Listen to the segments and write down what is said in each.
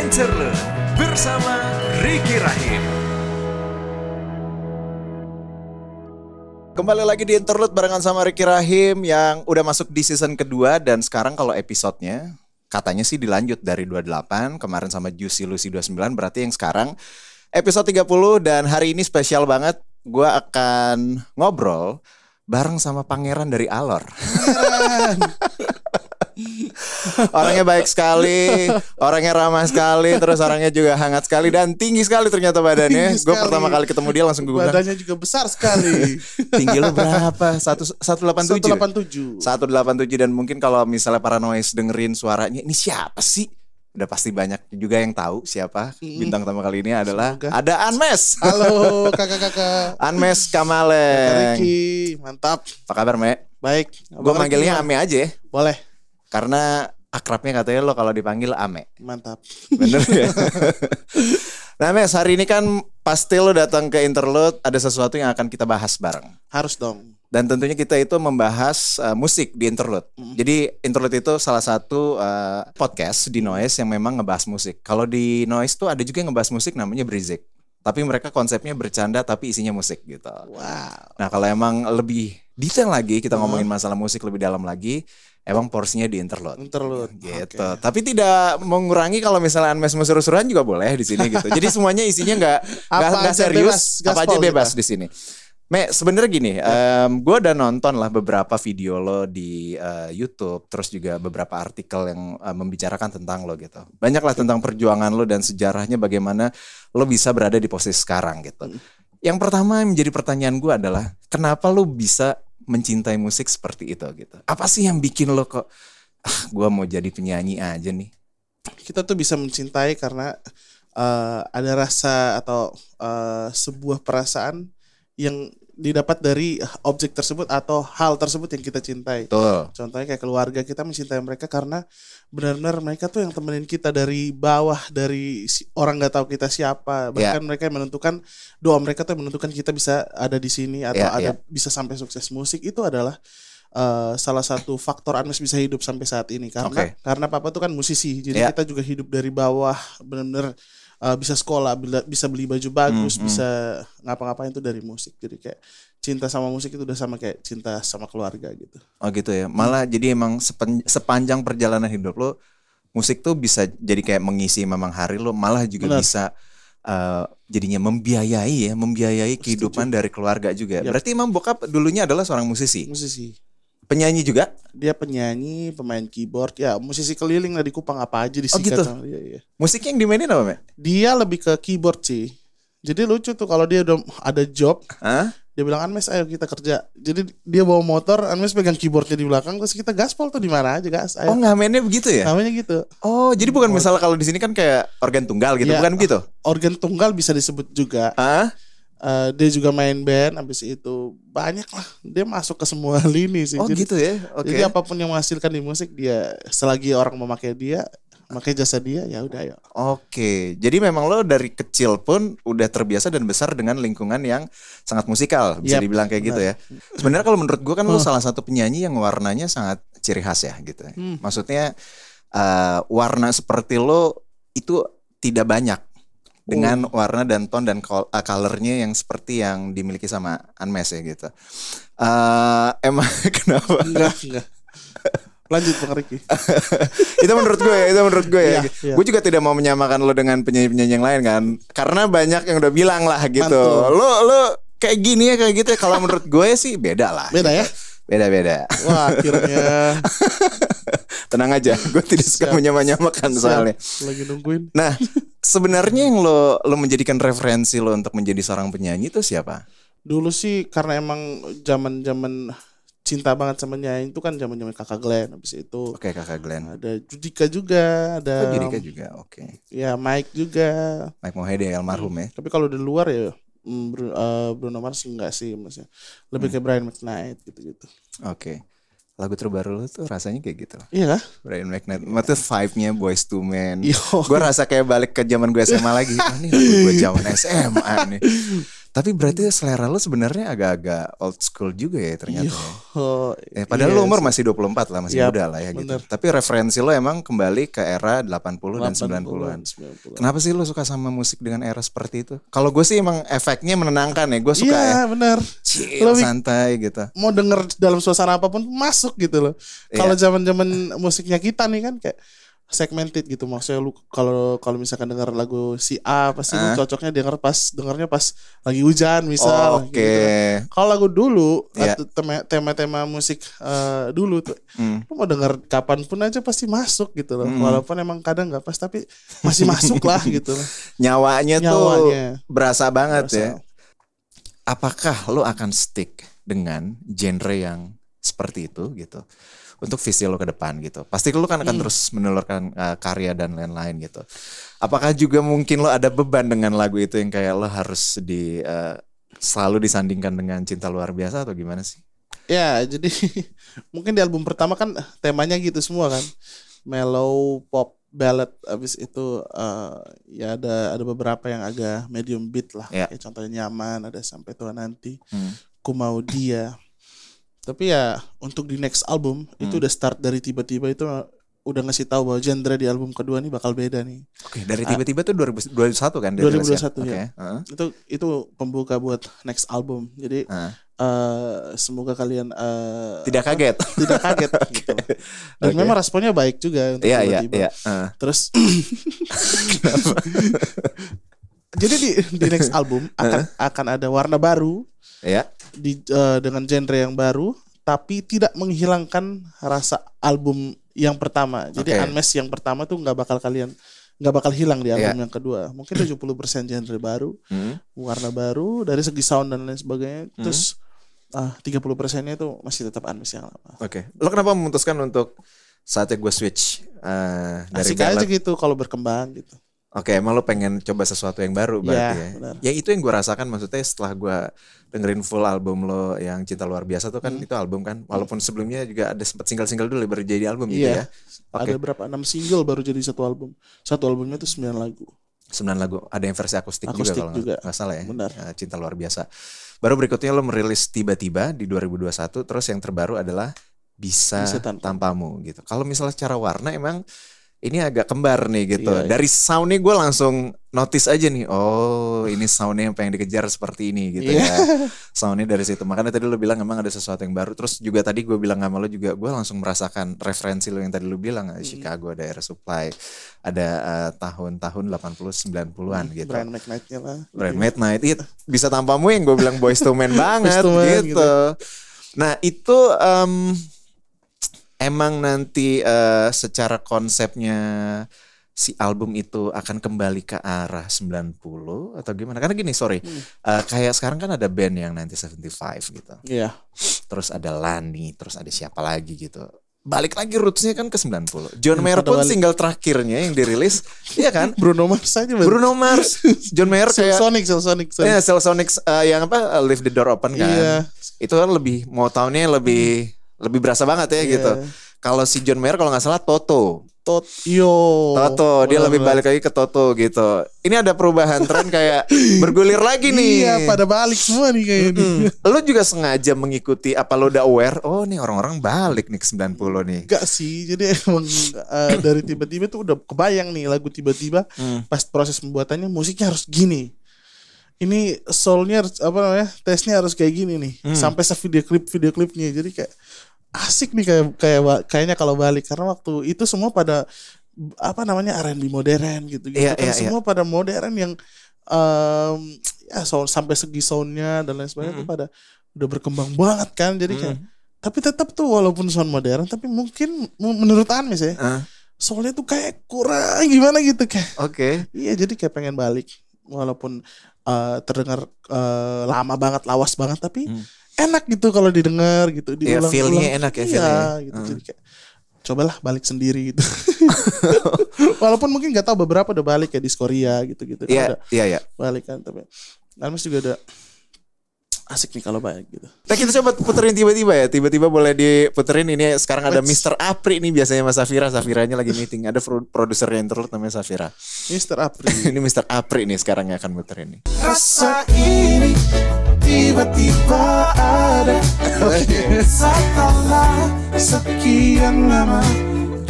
Interlearn bersama Ricky Rahim. Kembali lagi di Interlude barengan sama Ricky Rahim yang udah masuk di season kedua dan sekarang kalau episodenya katanya sih dilanjut dari 28 kemarin sama Juicy Lucy 29 berarti yang sekarang episode 30 dan hari ini spesial banget gue akan ngobrol bareng sama pangeran dari Alor. orangnya baik sekali, orangnya ramah sekali, terus orangnya juga hangat sekali dan tinggi sekali ternyata badannya. Gue pertama kali ketemu dia langsung gue bilang. Badannya juga besar sekali. tinggi lo berapa? Satu satu delapan tujuh. Satu delapan tujuh. Satu delapan tujuh dan mungkin kalau misalnya para noise dengerin suaranya, ini siapa sih? udah pasti banyak juga yang tahu siapa bintang tamu kali ini adalah Semoga. ada Anmes. Halo kakak-kakak. Anmes Kamaleng. Riki, mantap. Apa kabar, Me? Baik. Gue manggilnya Ame aja ya. Boleh. Karena akrabnya katanya lo kalau dipanggil Ame. Mantap. Bener ya? nah Mes, hari ini kan pasti lo datang ke Interlude, ada sesuatu yang akan kita bahas bareng. Harus dong. Dan tentunya kita itu membahas uh, musik di Interlude. Mm. Jadi Interlude itu salah satu uh, podcast di Noise yang memang ngebahas musik. Kalau di Noise tuh ada juga yang ngebahas musik namanya Brizik. Tapi mereka konsepnya bercanda tapi isinya musik gitu. Wow. Nah kalau emang lebih detail lagi kita ngomongin masalah musik lebih dalam lagi emang porsinya di interlude. Interlude. Gitu. Okay. Tapi tidak mengurangi kalau misalnya Anmes seru-seruan juga boleh di sini gitu. Jadi semuanya isinya nggak nggak serius, bebas, apa aja bebas di sini. Me, sebenarnya gini, um, ya. gue udah nonton lah beberapa video lo di uh, YouTube, terus juga beberapa artikel yang uh, membicarakan tentang lo gitu. Banyak lah tentang perjuangan lo dan sejarahnya bagaimana lo bisa berada di posisi sekarang gitu. Hmm. Yang pertama yang menjadi pertanyaan gue adalah, kenapa lo bisa mencintai musik seperti itu gitu? Apa sih yang bikin lo kok ah gue mau jadi penyanyi aja nih? Kita tuh bisa mencintai karena uh, ada rasa atau uh, sebuah perasaan yang didapat dari objek tersebut atau hal tersebut yang kita cintai. Betul. Contohnya kayak keluarga kita mencintai mereka karena benar-benar mereka tuh yang temenin kita dari bawah dari orang nggak tahu kita siapa ya. bahkan yeah. mereka yang menentukan doa mereka tuh yang menentukan kita bisa ada di sini atau yeah, ada yeah. bisa sampai sukses musik itu adalah uh, salah satu faktor Anmes bisa hidup sampai saat ini karena okay. karena papa tuh kan musisi jadi yeah. kita juga hidup dari bawah benar-benar uh, bisa sekolah bisa beli baju bagus hmm, hmm. bisa ngapa-ngapain itu dari musik jadi kayak cinta sama musik itu udah sama kayak cinta sama keluarga gitu oh gitu ya malah jadi emang sepanjang perjalanan hidup lo musik tuh bisa jadi kayak mengisi memang hari lo malah juga Benar. bisa uh, jadinya membiayai ya membiayai Setuju. kehidupan dari keluarga juga yep. berarti emang bokap dulunya adalah seorang musisi musisi Penyanyi juga? Dia penyanyi, pemain keyboard, ya musisi keliling lah Kupang apa aja sini. Oh gitu? Ya, ya. Musik yang dimainin apa, Mek? Dia lebih ke keyboard sih. Jadi lucu tuh kalau dia udah ada job, Hah? dia bilang Anmes ayo kita kerja. Jadi dia bawa motor, Anmes pegang keyboardnya di belakang, terus kita gaspol tuh di mana aja gas. Ayo. Oh ngamennya begitu ya? Ngamennya gitu. Oh jadi bukan misalnya kalau di sini kan kayak organ tunggal gitu, ya, bukan gitu? Organ tunggal bisa disebut juga. Hah? Uh, dia juga main band habis itu banyak lah dia masuk ke semua lini sih oh jadi, gitu ya okay. jadi apapun yang menghasilkan di musik dia selagi orang memakai dia memakai jasa dia ya udah ya oke jadi memang lo dari kecil pun udah terbiasa dan besar dengan lingkungan yang sangat musikal bisa yep, dibilang kayak gitu benar. gitu ya sebenarnya kalau menurut gue kan lo oh. salah satu penyanyi yang warnanya sangat ciri khas ya gitu hmm. maksudnya uh, warna seperti lo itu tidak banyak dengan uh. warna dan tone dan eh, colornya yang seperti yang dimiliki sama Anmes ya gitu. Uh, emang kenapa? Enggak, enggak. Lanjut Bang Riki. itu menurut gue ya, itu menurut gue ya. ya. Gue juga tidak mau menyamakan lo dengan penyanyi-penyanyi yang lain kan. Karena banyak yang udah bilang lah gitu. Mantul. Lo lo kayak gini ya kayak gitu ya. Kalau menurut gue sih beda lah. Beda gitu. ya? Beda-beda. Wah, akhirnya tenang aja hmm. gue tidak suka menyamakan soalnya lagi nungguin nah sebenarnya yang lo lo menjadikan referensi lo untuk menjadi seorang penyanyi itu siapa dulu sih karena emang zaman zaman cinta banget sama nyanyi itu kan zaman zaman kakak Glenn habis itu oke okay, kakak Glenn ada Judika juga ada oh, Judika juga oke okay. ya Mike juga Mike Mohede almarhum ya tapi kalau di luar ya mm, Bruno, eh, Bruno Mars enggak sih maksudnya lebih hmm. ke Brian McKnight gitu gitu oke okay lagu terbaru lu tuh rasanya kayak gitu. Iya lah. Brian Magnet. Maksudnya vibe-nya Boys to Men. Gue rasa kayak balik ke zaman gue SMA lagi. Ah, ini lagu gue zaman SMA nih. Tapi berarti selera lu sebenarnya agak-agak old school juga ya ternyata. Ya. Yo, ya, padahal iya, lu umur masih 24 lah, masih muda lah ya gitu. Tapi referensi lu emang kembali ke era 80, 80 dan 90-an. 90 Kenapa sih lu suka sama musik dengan era seperti itu? Kalau gue sih emang efeknya menenangkan ya. Gue suka yeah, ya. Iya, benar. Chill, santai gitu. Mau denger dalam suasana apapun masuk gitu loh. Iya. Kalau yeah. zaman-zaman musiknya kita nih kan kayak segmented gitu maksudnya lu kalau kalau misalkan dengar lagu si A pasti eh? lu cocoknya denger pas dengarnya pas lagi hujan misal oh, oke okay. gitu. Kan. kalau lagu dulu yeah. Iya. tema-tema musik uh, dulu tuh mm. lu mau denger kapanpun aja pasti masuk gitu loh mm. walaupun emang kadang nggak pas tapi masih masuk lah gitu loh. nyawanya, nyawanya tuh berasa banget berasa. ya apakah lu akan stick dengan genre yang seperti itu gitu untuk visi lo ke depan gitu. Pasti lo kan akan hmm. terus menelurkan uh, eh, karya dan lain-lain gitu. Apakah juga mungkin lo ada beban dengan lagu itu yang kayak lo harus di uh, selalu disandingkan dengan cinta luar biasa atau gimana sih? Ya, jadi mungkin di album pertama kan temanya gitu semua kan. Mellow pop ballad abis itu uh, ya ada ada beberapa yang agak medium beat lah Ya. kayak contohnya nyaman ada sampai tua nanti hmm. ku mau dia tapi ya untuk di next album hmm. itu udah start dari tiba-tiba itu udah ngasih tahu bahwa genre di album kedua nih bakal beda nih. Oke, okay, dari ah. tiba-tiba itu uh, tuh 2021 kan? 2021 kan? ya. Okay. Uh -huh. Itu itu pembuka buat next album. Jadi uh uh, semoga kalian uh, tidak kaget. Uh, tidak kaget gitu. Dan okay. memang responnya baik juga untuk yeah, iya, tiba-tiba. Yeah, iya, yeah. uh. Terus Jadi di di next album akan uh akan ada warna baru ya di uh, dengan genre yang baru tapi tidak menghilangkan rasa album yang pertama. Jadi okay. Unmesh yang pertama tuh nggak bakal kalian nggak bakal hilang di ya. album yeah. yang kedua. Mungkin 70% genre baru, mm. warna baru dari segi sound dan lain sebagainya. Mm. Terus ah, tiga puluh persennya itu masih tetap anmes yang lama. Oke. Okay. Lo kenapa memutuskan untuk saatnya gue switch uh, dari Asik aja gitu kalau berkembang gitu. Oke, emang lo pengen coba sesuatu yang baru iya, berarti ya. ya. Bener. Ya itu yang gue rasakan maksudnya setelah gue dengerin full album lo yang Cinta Luar Biasa tuh kan hmm. itu album kan. Walaupun sebelumnya juga ada sempat single-single dulu baru jadi album gitu iya. ya. Okay. Ada berapa? 6 single baru jadi satu album. Satu albumnya itu 9 lagu. 9 lagu. Ada yang versi akustik, akustik juga kalau juga. gak salah ya. Benar. Eh, Cinta Luar Biasa. Baru berikutnya lo merilis tiba-tiba di 2021 terus yang terbaru adalah bisa, bisa tanpa. tanpamu gitu. Kalau misalnya secara warna emang ini agak kembar nih gitu. Iya, iya. Dari soundnya gue langsung notice aja nih, oh ini soundnya yang pengen dikejar seperti ini gitu iya. ya. ya. Soundnya dari situ. Makanya tadi lu bilang emang ada sesuatu yang baru. Terus juga tadi gue bilang sama lu juga, gue langsung merasakan referensi lu yang tadi lu bilang, ah, iya. Chicago ada Air Supply, ada uh, tahun-tahun 80-90an gitu. Brand iya. midnight nya lah. Brian Midnight. itu bisa tanpamu yang gue bilang boys to men banget to man, gitu. gitu. Nah itu... Um, emang nanti uh, secara konsepnya si album itu akan kembali ke arah 90 atau gimana? Karena gini, sorry. Hmm. Uh, kayak sekarang kan ada band yang nanti 75 gitu. Iya. Yeah. Terus ada Lani, terus ada siapa lagi gitu. Balik lagi rootsnya kan ke 90. John iya, Mayer pun balik. single terakhirnya yang dirilis, iya kan? Bruno Mars aja. Bener. Bruno Mars, John Mayer kayak Sonic, Cell Sonic. Iya, Sonic uh, yang apa? Uh, Leave the Door Open kan. Iya. Itu kan lebih mau tahunnya lebih hmm lebih berasa banget ya yeah. gitu. Kalau si John Mayer kalau nggak salah Toto. Toto. Toto, dia lebih balik lagi ke Toto gitu. Ini ada perubahan tren kayak bergulir lagi nih. Iya, pada balik semua nih kayaknya. Mm -hmm. Lu juga sengaja mengikuti apa lu udah aware? Oh, nih orang-orang balik nih ke 90 nih. Enggak sih. Jadi emang uh, dari tiba-tiba tuh udah kebayang nih lagu tiba-tiba hmm. pas proses pembuatannya musiknya harus gini ini soulnya apa namanya tesnya harus kayak gini nih hmm. sampai se video klip video klipnya jadi kayak asik nih kayak kayak kayaknya kalau balik karena waktu itu semua pada apa namanya R&B modern gitu gitu yeah, kan yeah, iya. semua yeah. pada modern yang um, ya soal sampai segi soundnya dan lain sebagainya mm itu hmm. pada udah berkembang banget kan jadi kayak mm -hmm. tapi tetap tuh walaupun sound modern tapi mungkin menurut Anis ya uh. Ah. soalnya tuh kayak kurang gimana gitu kayak oke okay. iya jadi kayak pengen balik walaupun uh, terdengar uh, lama banget, lawas banget tapi hmm. enak gitu kalau didengar gitu iya, diulang-ulang. Ya, feelnya enak ya, iya, gitu. Hmm. Jadi kayak cobalah balik sendiri gitu. walaupun mungkin nggak tahu beberapa udah balik ya di Korea gitu-gitu. Iya, iya, iya. Balik kan tapi Almas juga ada asik nih kalau banyak gitu. Nah kita coba puterin tiba-tiba ya, tiba-tiba boleh diputerin ini sekarang ada Mr. Apri nih biasanya Mas Safira, Safiranya lagi meeting, ada produser yang terlalu namanya Safira. Mr. Apri. ini Mr. Apri nih sekarang yang akan puterin. nih. Rasa ini tiba-tiba ada Setelah sekian lama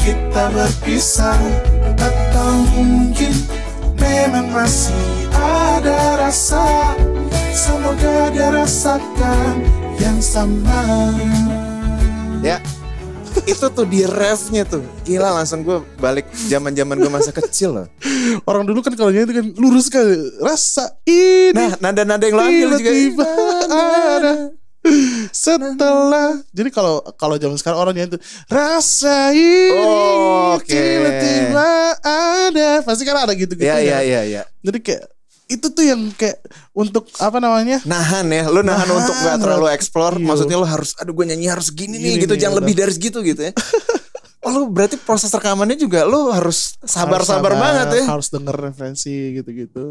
kita berpisah Atau mungkin memang masih ada rasa Semoga dia rasakan yang sama Ya itu tuh di refnya tuh gila langsung gue balik zaman zaman gue masa kecil loh orang dulu kan kalau nyanyi kan lurus kan rasa ini nah nada nada yang lo ambil juga ya. tiba nah, nah, nah. ada setelah jadi kalau kalau zaman sekarang orangnya itu rasa ini oh, okay. tiba-tiba ada pasti kan ada gitu gitu ya ya ya, ya. ya. jadi kayak itu tuh yang kayak untuk apa namanya nahan ya lu nahan, nahan untuk nggak terlalu explore iyo. maksudnya lu harus aduh gue nyanyi harus gini, gini nih gitu nih, jangan lebih dari segitu gitu ya oh lu berarti proses rekamannya juga lu harus sabar sabar, banget ya harus denger referensi gitu gitu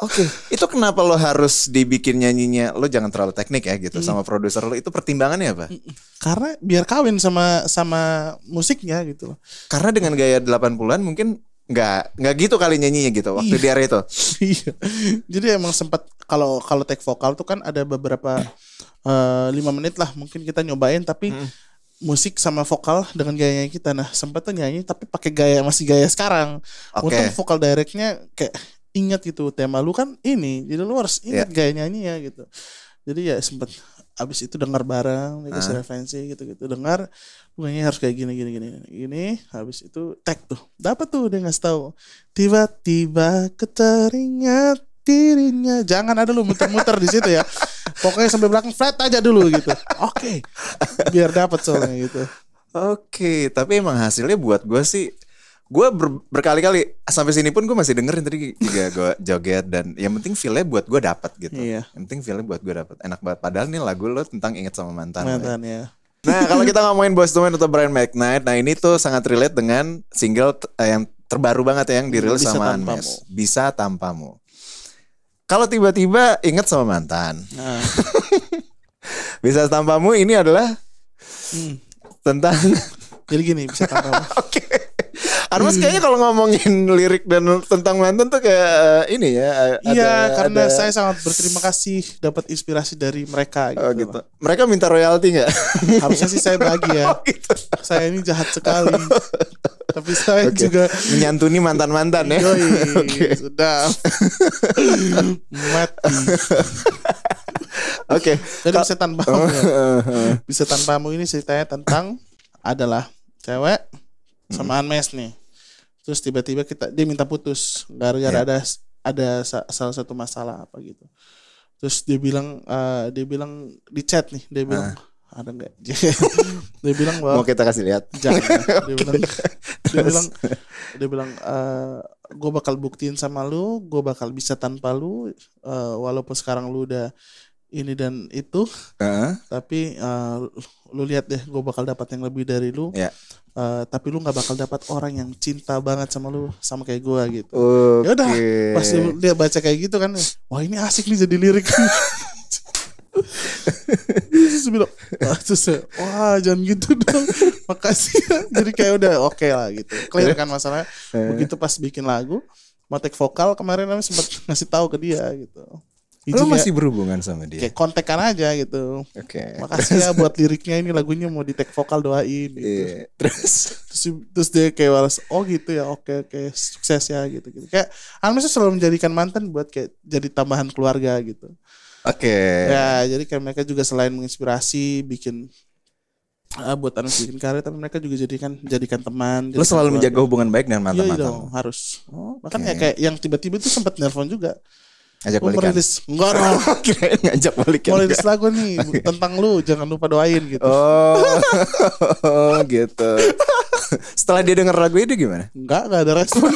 oke okay. itu kenapa lu harus dibikin nyanyinya lu jangan terlalu teknik ya gitu hmm. sama produser lu. itu pertimbangannya apa karena biar kawin sama sama musiknya gitu loh karena dengan gaya 80-an mungkin nggak nggak gitu kali nyanyinya gitu waktu iya. di area itu. Iya. Jadi emang sempat kalau kalau take vokal tuh kan ada beberapa eh, lima menit lah mungkin kita nyobain tapi hmm. musik sama vokal dengan gayanya kita nah sempat tuh nyanyi tapi pakai gaya masih gaya sekarang. Okay. Untung vokal directnya kayak ingat gitu tema lu kan ini jadi lu harus ingat yeah. gaya ya gitu. Jadi ya sempat abis itu dengar bareng mereka ya ah. referensi gitu-gitu dengar pokoknya harus kayak gini gini gini ini habis itu tag tuh dapat tuh dia ngasih tahu tiba-tiba keteringat dirinya jangan ada lu muter-muter di situ ya pokoknya sampai belakang flat aja dulu gitu oke okay. biar dapat soalnya gitu Oke, okay, tapi emang hasilnya buat gue sih gue ber, berkali-kali sampai sini pun gue masih dengerin tadi juga gue joget dan yang penting feelnya buat gue dapat gitu iya. yang penting feelnya buat gue dapat enak banget padahal nih lagu lo tentang inget sama mantan mantan ya, Nah, kalau kita ngomongin Boys to Men atau Brian McKnight, nah ini tuh sangat relate dengan single eh, yang terbaru banget ya, yang dirilis Bisa sama tanpamu. Anmes. Bisa Tanpamu. Kalau tiba-tiba inget sama mantan. Nah. Bisa Tanpamu ini adalah hmm. tentang... Jadi gini, Bisa Tanpamu. Oke. okay. Armas kayaknya kalau ngomongin lirik dan tentang mantan tuh kayak uh, ini ya. Eh, iya, karena ada... saya sangat berterima kasih dapat inspirasi dari mereka. Gitu oh gitu. gitu. Mereka minta royalti nggak? Harusnya sih saya bahagia. oh, gitu. Saya ini jahat sekali. Tapi saya okay. juga menyantuni mantan-mantan ya. Oke. sudah mati. Oke. Okay. Jadi bisa tanpa ya. Bisa tanpamu ini ceritanya tentang adalah cewek sama Anmes nih terus tiba-tiba kita dia minta putus gara-gara yeah. ada ada salah satu masalah apa gitu terus dia bilang uh, dia bilang di chat nih dia bilang uh ada nggak? dia bilang bahwa mau kita kasih lihat. Jangan. Dia bilang, dia bilang, dia bilang, uh, eh, gue bakal buktiin sama lu, gue bakal bisa tanpa lu, uh, walaupun sekarang lu udah ini dan itu uh-huh. tapi uh, lu lihat deh gue bakal dapat yang lebih dari lu yeah. Ya. uh, tapi lu nggak bakal dapat orang yang cinta banget sama lu sama kayak gue gitu okay. ya udah pasti dia baca kayak gitu kan wah ini asik nih jadi lirik bilang wah, terus wah jangan gitu dong makasih ya. jadi kayak udah oke okay lah gitu clear kan masalahnya eh. begitu pas bikin lagu mau take vokal kemarin kami sempat ngasih tahu ke dia gitu Lu iya. masih berhubungan sama dia? Kayak kontekan aja gitu. Oke. Okay. Makasih ya buat liriknya ini lagunya mau di tag vokal doain gitu. Yeah. Terus terus, terus dia kayak balas oh gitu ya oke okay, oke okay, sukses ya gitu gitu. Kayak Almes selalu menjadikan mantan buat kayak jadi tambahan keluarga gitu. Oke. Okay. Ya, jadi kayak mereka juga selain menginspirasi bikin uh, buat anak bikin karir tapi mereka juga jadikan jadikan teman lo selalu menjaga hubungan baik dengan mantan mantan iya, iya dong harus oh, okay. bahkan ya kayak yang tiba-tiba itu sempat nelpon juga Ajak lu Merilis, enggak dong. Kirain ngajak balikan. Merilis lagu nih tentang lu, jangan lupa doain gitu. Oh, oh gitu. Setelah dia denger lagu itu gimana? Enggak, enggak ada respon.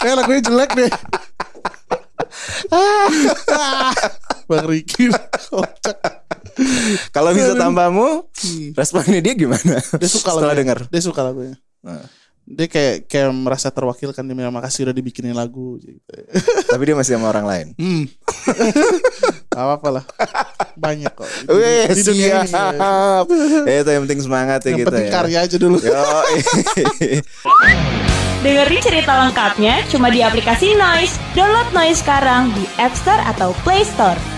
Kayak lagunya jelek deh. Bang Riki kocak. Kalau bisa tambahmu, hmm. responnya dia gimana? Dia suka lagunya. Setelah denger. Dia suka lagunya. Nah dia kayak kayak merasa terwakilkan bilang makasih udah dibikinin lagu gitu. Tapi dia masih sama orang lain. Hmm. apa lah. banyak kok. Wih, di dunia siap. ya. Itu yang penting semangat ya yang gitu Penting ya. karya aja dulu. Yo. Dengerin cerita lengkapnya cuma di aplikasi Noise. Download Noise sekarang di App Store atau Play Store.